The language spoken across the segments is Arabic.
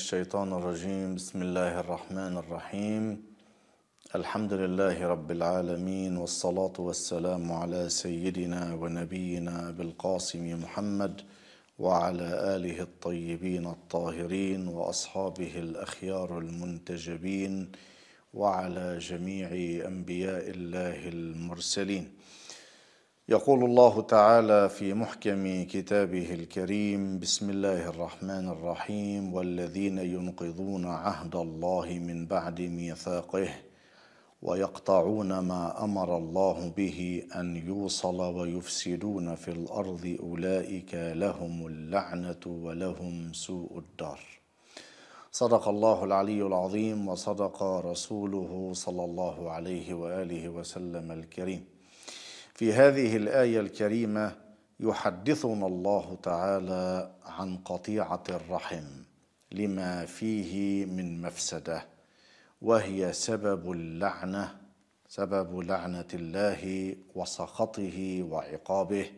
الشيطان الرجيم بسم الله الرحمن الرحيم الحمد لله رب العالمين والصلاة والسلام على سيدنا ونبينا بالقاسم محمد وعلى آله الطيبين الطاهرين وأصحابه الأخيار المنتجبين وعلى جميع أنبياء الله المرسلين يقول الله تعالى في محكم كتابه الكريم بسم الله الرحمن الرحيم والذين ينقضون عهد الله من بعد ميثاقه ويقطعون ما امر الله به ان يوصل ويفسدون في الارض اولئك لهم اللعنه ولهم سوء الدار صدق الله العلي العظيم وصدق رسوله صلى الله عليه واله وسلم الكريم في هذه الايه الكريمه يحدثنا الله تعالى عن قطيعه الرحم لما فيه من مفسده وهي سبب اللعنه سبب لعنه الله وسخطه وعقابه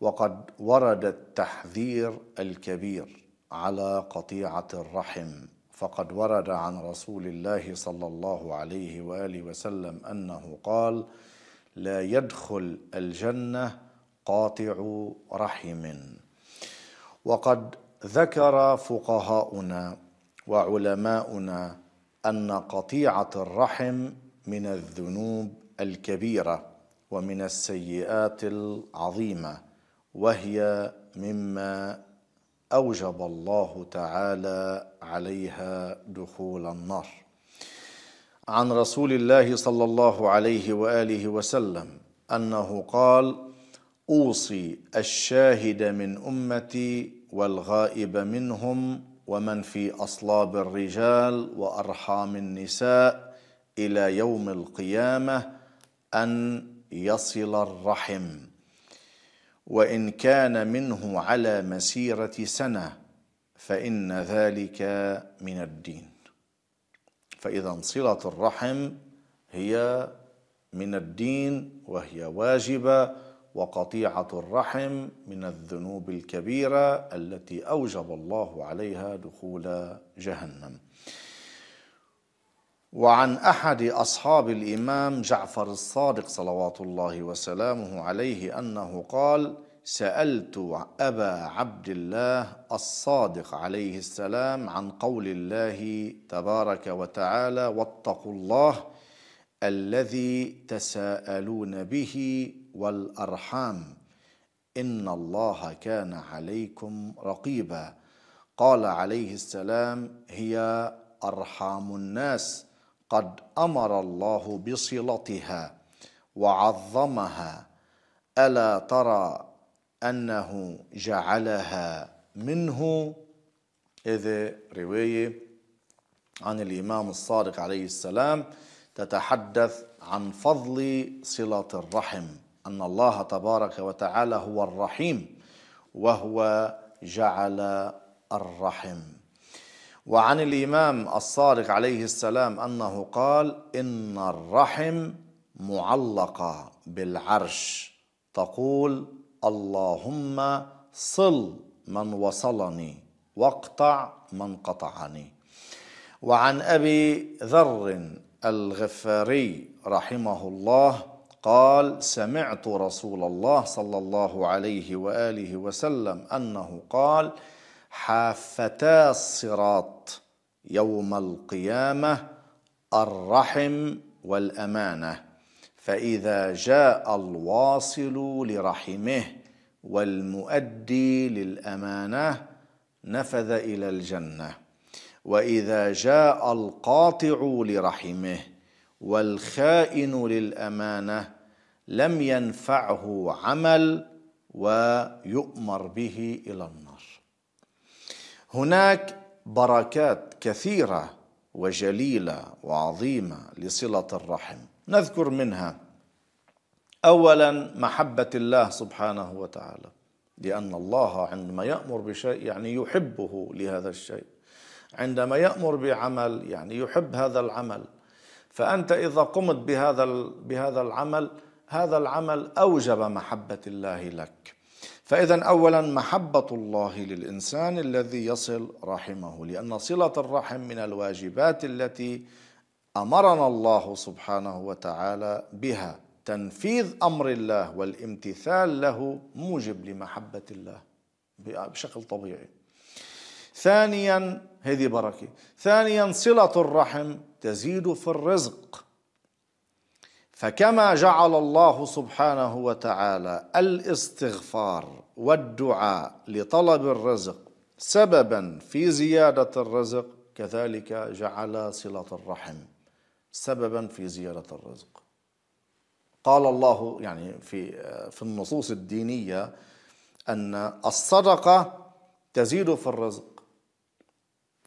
وقد ورد التحذير الكبير على قطيعه الرحم فقد ورد عن رسول الله صلى الله عليه واله وسلم انه قال لا يدخل الجنه قاطع رحم وقد ذكر فقهاؤنا وعلماؤنا ان قطيعه الرحم من الذنوب الكبيره ومن السيئات العظيمه وهي مما اوجب الله تعالى عليها دخول النار عن رسول الله صلى الله عليه واله وسلم انه قال اوصي الشاهد من امتي والغائب منهم ومن في اصلاب الرجال وارحام النساء الى يوم القيامه ان يصل الرحم وان كان منه على مسيره سنه فان ذلك من الدين فإذا صلة الرحم هي من الدين وهي واجبة وقطيعة الرحم من الذنوب الكبيرة التي أوجب الله عليها دخول جهنم. وعن احد اصحاب الامام جعفر الصادق صلوات الله وسلامه عليه انه قال سالت ابا عبد الله الصادق عليه السلام عن قول الله تبارك وتعالى واتقوا الله الذي تساءلون به والارحام ان الله كان عليكم رقيبا قال عليه السلام هي ارحام الناس قد امر الله بصلتها وعظمها الا ترى أنه جعلها منه إذ رواية عن الإمام الصادق عليه السلام تتحدث عن فضل صلة الرحم أن الله تبارك وتعالى هو الرحيم وهو جعل الرحم وعن الإمام الصادق عليه السلام أنه قال إن الرحم معلقة بالعرش تقول اللهم صل من وصلني واقطع من قطعني وعن ابي ذر الغفاري رحمه الله قال سمعت رسول الله صلى الله عليه واله وسلم انه قال حافتا الصراط يوم القيامه الرحم والامانه فاذا جاء الواصل لرحمه والمؤدي للامانه نفذ الى الجنه واذا جاء القاطع لرحمه والخائن للامانه لم ينفعه عمل ويؤمر به الى النار هناك بركات كثيره وجليله وعظيمه لصله الرحم نذكر منها اولا محبه الله سبحانه وتعالى لان الله عندما يامر بشيء يعني يحبه لهذا الشيء عندما يامر بعمل يعني يحب هذا العمل فانت اذا قمت بهذا بهذا العمل هذا العمل اوجب محبه الله لك فاذا اولا محبه الله للانسان الذي يصل رحمه لان صله الرحم من الواجبات التي امرنا الله سبحانه وتعالى بها تنفيذ امر الله والامتثال له موجب لمحبه الله بشكل طبيعي. ثانيا هذه بركه، ثانيا صله الرحم تزيد في الرزق. فكما جعل الله سبحانه وتعالى الاستغفار والدعاء لطلب الرزق سببا في زياده الرزق كذلك جعل صله الرحم سببا في زياده الرزق. قال الله يعني في في النصوص الدينية أن الصدقة تزيد في الرزق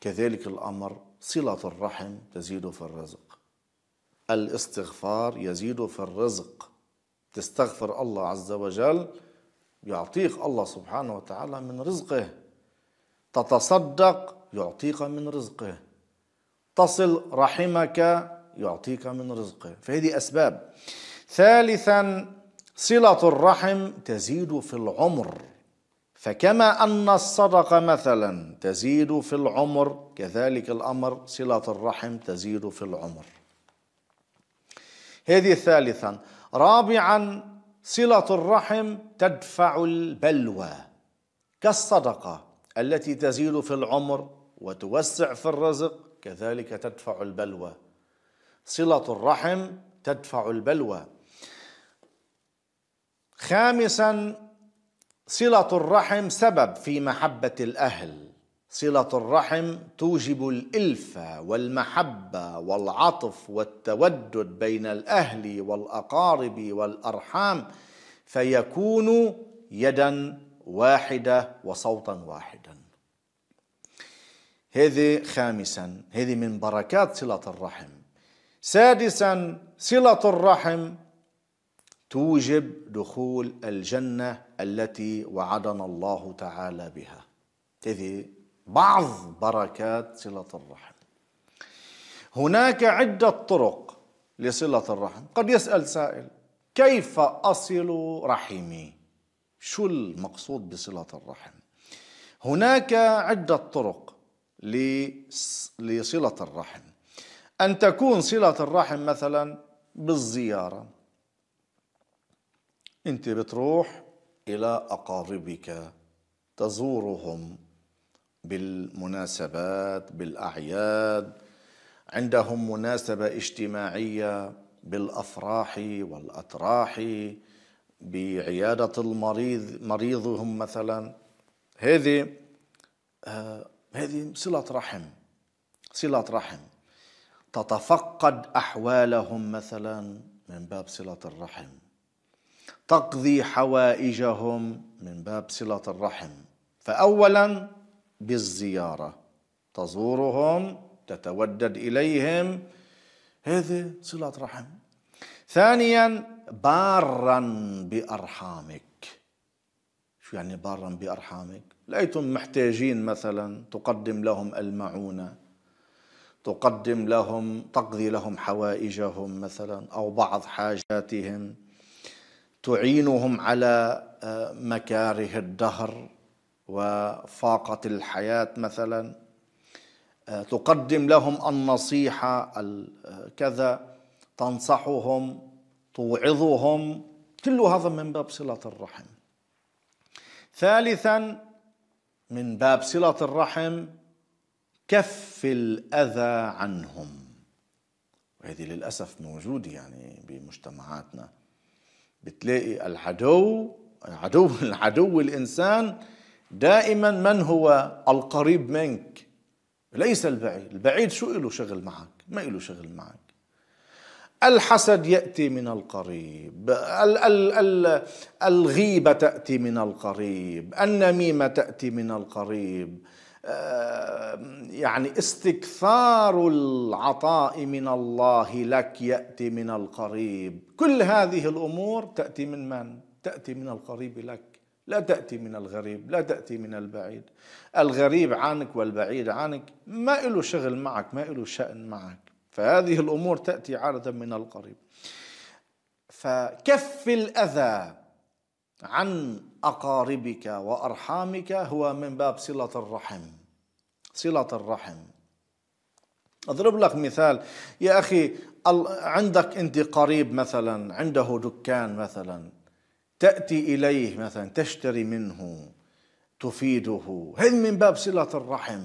كذلك الأمر صلة الرحم تزيد في الرزق الاستغفار يزيد في الرزق تستغفر الله عز وجل يعطيك الله سبحانه وتعالى من رزقه تتصدق يعطيك من رزقه تصل رحمك يعطيك من رزقه فهذه أسباب ثالثا صله الرحم تزيد في العمر فكما ان الصدقه مثلا تزيد في العمر كذلك الامر صله الرحم تزيد في العمر هذه ثالثا رابعا صله الرحم تدفع البلوى كالصدقه التي تزيد في العمر وتوسع في الرزق كذلك تدفع البلوى صله الرحم تدفع البلوى خامسا صله الرحم سبب في محبه الاهل صله الرحم توجب الالفه والمحبه والعطف والتودد بين الاهل والاقارب والارحام فيكون يدا واحده وصوتا واحدا هذه خامسا هذه من بركات صله الرحم سادسا صله الرحم توجب دخول الجنه التي وعدنا الله تعالى بها هذه بعض بركات صله الرحم هناك عده طرق لصله الرحم قد يسال سائل كيف اصل رحمي شو المقصود بصله الرحم هناك عده طرق لصله الرحم ان تكون صله الرحم مثلا بالزياره انت بتروح الى اقاربك تزورهم بالمناسبات بالاعياد عندهم مناسبه اجتماعيه بالافراح والاتراح بعياده المريض مريضهم مثلا هذه آه، هذه صله رحم صله رحم تتفقد احوالهم مثلا من باب صله الرحم تقضي حوائجهم من باب صله الرحم فاولا بالزياره تزورهم تتودد اليهم هذه صله رحم ثانيا بارا بارحامك شو يعني بارا بارحامك لقيتم محتاجين مثلا تقدم لهم المعونه تقدم لهم تقضي لهم حوائجهم مثلا او بعض حاجاتهم تعينهم على آه، مكاره الدهر وفاقة الحياة مثلا آه، تقدم لهم النصيحة آه، كذا تنصحهم توعظهم كل هذا من باب صلة الرحم ثالثا من باب صلة الرحم كف الأذى عنهم وهذه للأسف موجودة يعني بمجتمعاتنا بتلاقي العدو عدو العدو الإنسان دائما من هو القريب منك ليس البعيد البعيد شو إله شغل معك ما إله شغل معك الحسد ياتي من القريب ال ال ال الغيبه تاتي من القريب النميمه تاتي من القريب آه، يعني استكثار العطاء من الله لك ياتي من القريب كل هذه الامور تاتي من من تاتي من القريب لك لا تاتي من الغريب لا تاتي من البعيد الغريب عنك والبعيد عنك ما له شغل معك ما له شان معك فهذه الامور تاتي عاده من القريب فكف الاذى عن أقاربك وأرحامك هو من باب صلة الرحم صلة الرحم أضرب لك مثال يا أخي عندك أنت قريب مثلا عنده دكان مثلا تأتي إليه مثلا تشتري منه تفيده هل من باب صلة الرحم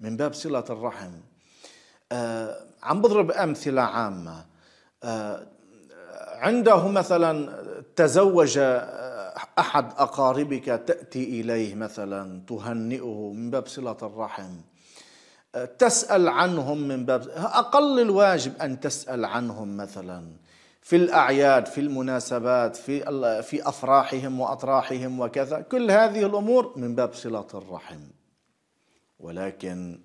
من باب صلة الرحم آه عم بضرب أمثلة عامة آه عنده مثلا تزوج احد اقاربك تاتي اليه مثلا تهنئه من باب صله الرحم تسال عنهم من باب اقل الواجب ان تسال عنهم مثلا في الاعياد في المناسبات في في افراحهم واطراحهم وكذا كل هذه الامور من باب صله الرحم ولكن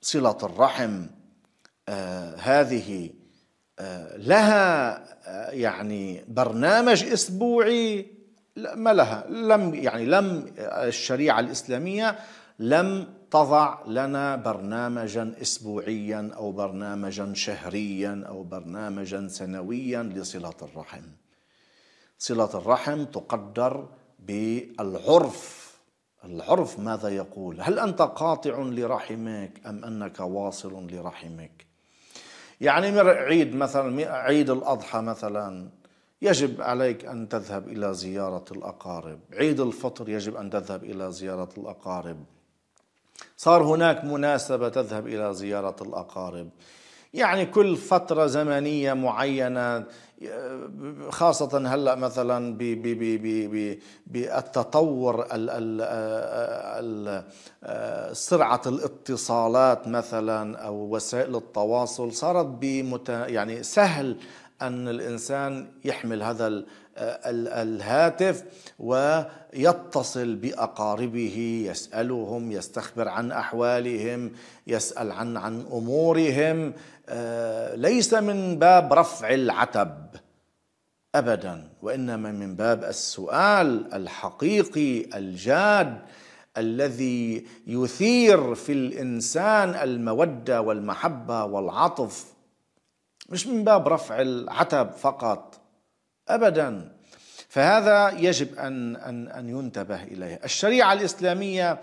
صله الرحم آه هذه آه، لها آه، يعني برنامج اسبوعي ما لها لم يعني لم آه، الشريعه الاسلاميه لم تضع لنا برنامجا اسبوعيا او برنامجا شهريا او برنامجا سنويا لصله الرحم. صله الرحم تقدر بالعرف. العرف ماذا يقول؟ هل انت قاطع لرحمك ام انك واصل لرحمك؟ يعني عيد مثلا عيد الأضحى مثلا يجب عليك أن تذهب إلى زيارة الأقارب عيد الفطر يجب أن تذهب إلى زيارة الأقارب صار هناك مناسبة تذهب إلى زيارة الأقارب يعني كل فترة زمنية معينة خاصة هلا مثلا بالتطور سرعة الاتصالات مثلا أو وسائل التواصل صارت بمت يعني سهل أن الإنسان يحمل هذا الهاتف ويتصل باقاربه يسالهم يستخبر عن احوالهم يسال عن عن امورهم آه، ليس من باب رفع العتب ابدا وانما من باب السؤال الحقيقي الجاد الذي يثير في الانسان الموده والمحبه والعطف مش من باب رفع العتب فقط أبدا فهذا يجب أن أن أن ينتبه إليه الشريعة الإسلامية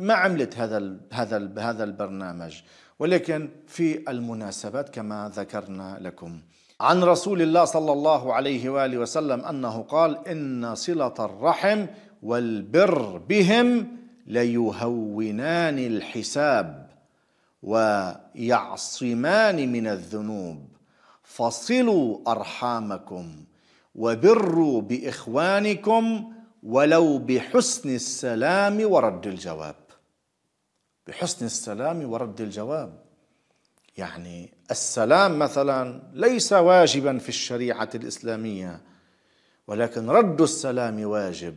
ما عملت هذا هذا هذا البرنامج ولكن في المناسبات كما ذكرنا لكم عن رسول الله صلى الله عليه واله وسلم انه قال ان صله الرحم والبر بهم ليهونان الحساب ويعصمان من الذنوب فصلوا ارحامكم وبروا باخوانكم ولو بحسن السلام ورد الجواب بحسن السلام ورد الجواب يعني السلام مثلا ليس واجبا في الشريعه الاسلاميه ولكن رد السلام واجب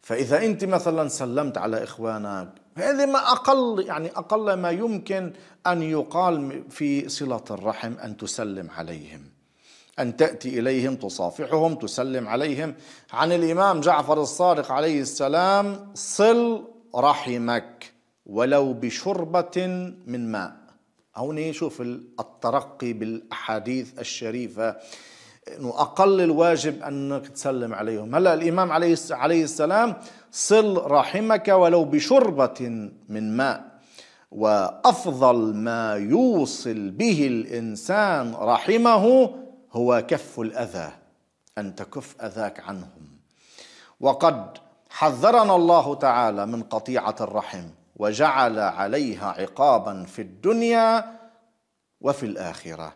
فاذا انت مثلا سلمت على اخوانك هذه ما اقل يعني اقل ما يمكن ان يقال في صله الرحم ان تسلم عليهم أن تأتي إليهم تصافحهم تسلم عليهم عن الإمام جعفر الصادق عليه السلام صل رحمك ولو بشربة من ماء هون شوف الترقي بالأحاديث الشريفة انه اقل الواجب انك تسلم عليهم هلا الامام عليه عليه السلام صل رحمك ولو بشربه من ماء وافضل ما يوصل به الانسان رحمه هو كف الاذى ان تكف اذاك عنهم وقد حذرنا الله تعالى من قطيعه الرحم وجعل عليها عقابا في الدنيا وفي الاخره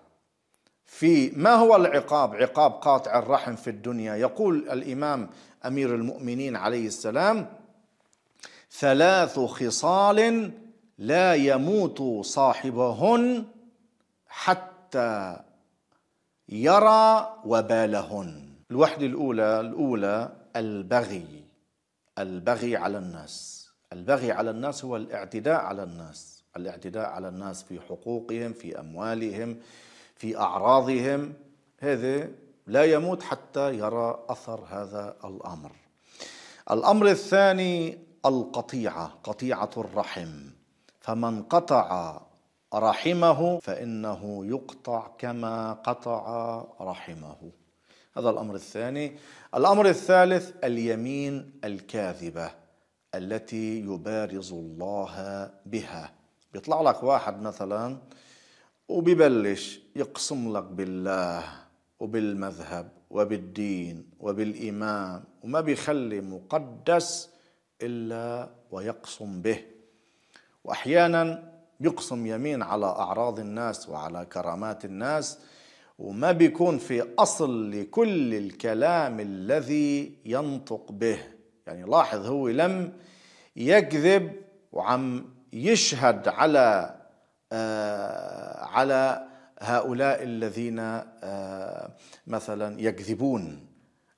في ما هو العقاب عقاب قاطع الرحم في الدنيا يقول الامام امير المؤمنين عليه السلام ثلاث خصال لا يموت صاحبهن حتى يرى وبالهن الوحدة الأولى الأولى البغي البغي على الناس البغي على الناس هو الاعتداء على الناس الاعتداء على الناس في حقوقهم في أموالهم في أعراضهم هذا لا يموت حتى يرى أثر هذا الأمر الأمر الثاني القطيعة قطيعة الرحم فمن قطع رحمه فانه يقطع كما قطع رحمه هذا الامر الثاني الامر الثالث اليمين الكاذبه التي يبارز الله بها بيطلع لك واحد مثلا وبيبلش يقسم لك بالله وبالمذهب وبالدين وبالإمام وما بيخلي مقدس إلا ويقسم به وأحيانا بيقسم يمين على أعراض الناس وعلى كرامات الناس وما بيكون في أصل لكل الكلام الذي ينطق به يعني لاحظ هو لم يكذب وعم يشهد على آه على هؤلاء الذين آه مثلا يكذبون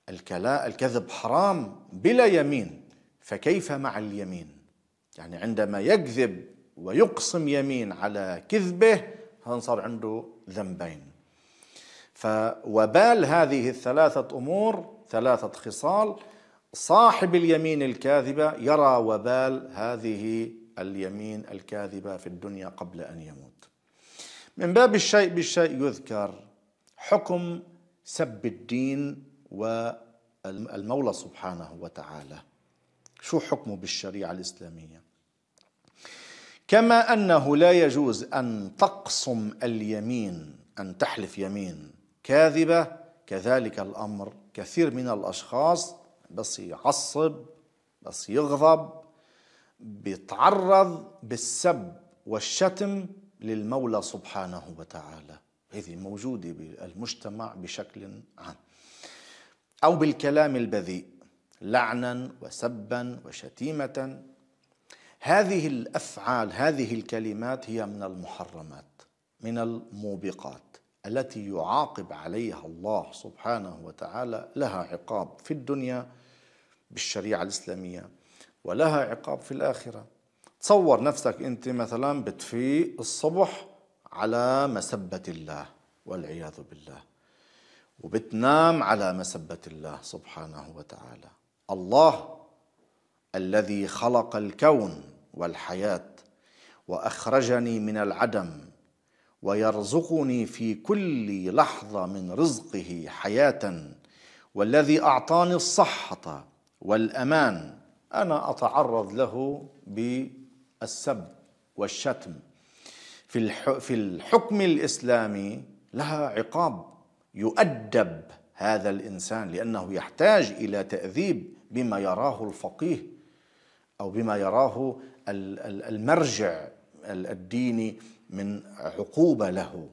الكذب حرام بلا يمين فكيف مع اليمين يعني عندما يكذب ويقسم يمين على كذبه هذا صار عنده ذنبين فوبال هذه الثلاثة أمور ثلاثة خصال صاحب اليمين الكاذبة يرى وبال هذه اليمين الكاذبة في الدنيا قبل أن يموت من باب الشيء بالشيء يذكر حكم سب الدين والمولى سبحانه وتعالى شو حكمه بالشريعة الإسلامية كما انه لا يجوز ان تقسم اليمين ان تحلف يمين كاذبه كذلك الامر كثير من الاشخاص بس يعصب بس يغضب بيتعرض بالسب والشتم للمولى سبحانه وتعالى هذه موجوده بالمجتمع بشكل عام او بالكلام البذيء لعنا وسبا وشتيمه هذه الافعال هذه الكلمات هي من المحرمات من الموبقات التي يعاقب عليها الله سبحانه وتعالى لها عقاب في الدنيا بالشريعه الاسلاميه ولها عقاب في الاخره تصور نفسك انت مثلا بتفيق الصبح على مسبه الله والعياذ بالله وبتنام على مسبه الله سبحانه وتعالى الله الذي خلق الكون والحياه واخرجني من العدم ويرزقني في كل لحظه من رزقه حياه والذي اعطاني الصحه والامان انا اتعرض له بالسب والشتم في في الحكم الاسلامي لها عقاب يؤدب هذا الانسان لانه يحتاج الى تاديب بما يراه الفقيه او بما يراه المرجع الديني من عقوبه له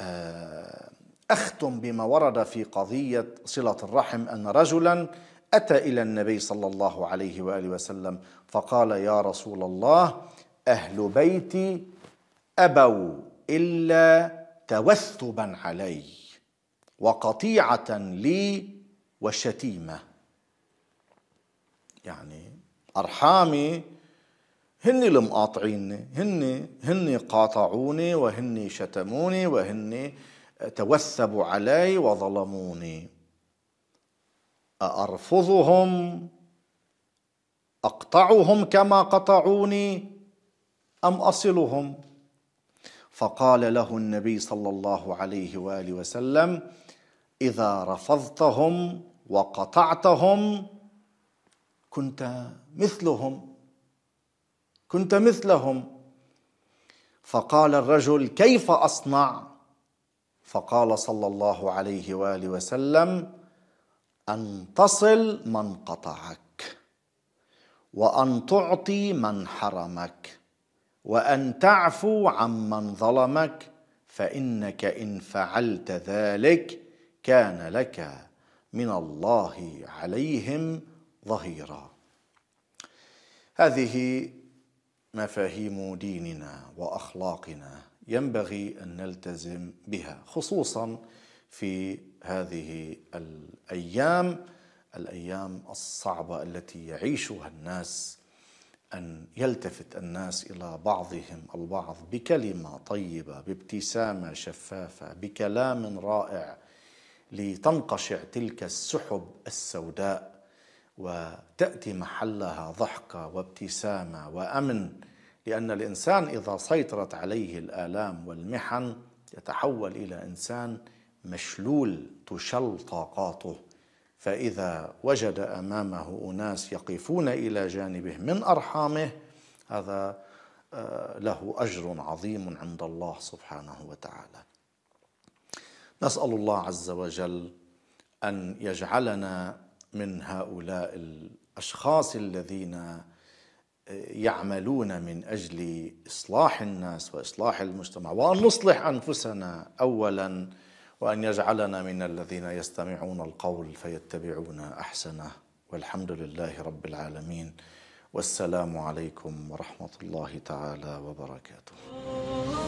آه، اختم بما ورد في قضيه صله الرحم ان رجلا اتى الى النبي صلى الله عليه واله وسلم فقال يا رسول الله اهل بيتي ابوا الا توثبا علي وقطيعه لي وشتيمه يعني أرحامي هن اللي مقاطعيني هن هن قاطعوني وهن شتموني وهن توثبوا علي وظلموني أأرفضهم أقطعهم كما قطعوني أم أصلهم فقال له النبي صلى الله عليه وآله وسلم إذا رفضتهم وقطعتهم كنت مثلهم كنت مثلهم فقال الرجل كيف اصنع فقال صلى الله عليه واله وسلم ان تصل من قطعك وان تعطي من حرمك وان تعفو عمن ظلمك فانك ان فعلت ذلك كان لك من الله عليهم ظهيرا هذه مفاهيم ديننا واخلاقنا ينبغي ان نلتزم بها خصوصا في هذه الايام الايام الصعبه التي يعيشها الناس ان يلتفت الناس الى بعضهم البعض بكلمه طيبه بابتسامه شفافه بكلام رائع لتنقشع تلك السحب السوداء وتأتي محلها ضحكة وابتسامة وأمن لأن الإنسان إذا سيطرت عليه الآلام والمحن يتحول إلى إنسان مشلول تشل طاقاته فإذا وجد أمامه أناس يقفون إلى جانبه من أرحامه هذا آه، له أجر عظيم عند الله سبحانه وتعالى نسأل الله عز وجل أن يجعلنا من هؤلاء الاشخاص الذين آه، يعملون من اجل اصلاح الناس واصلاح المجتمع وان نصلح انفسنا اولا وان يجعلنا من الذين يستمعون القول فيتبعون احسنه والحمد لله رب العالمين والسلام عليكم ورحمه الله تعالى وبركاته.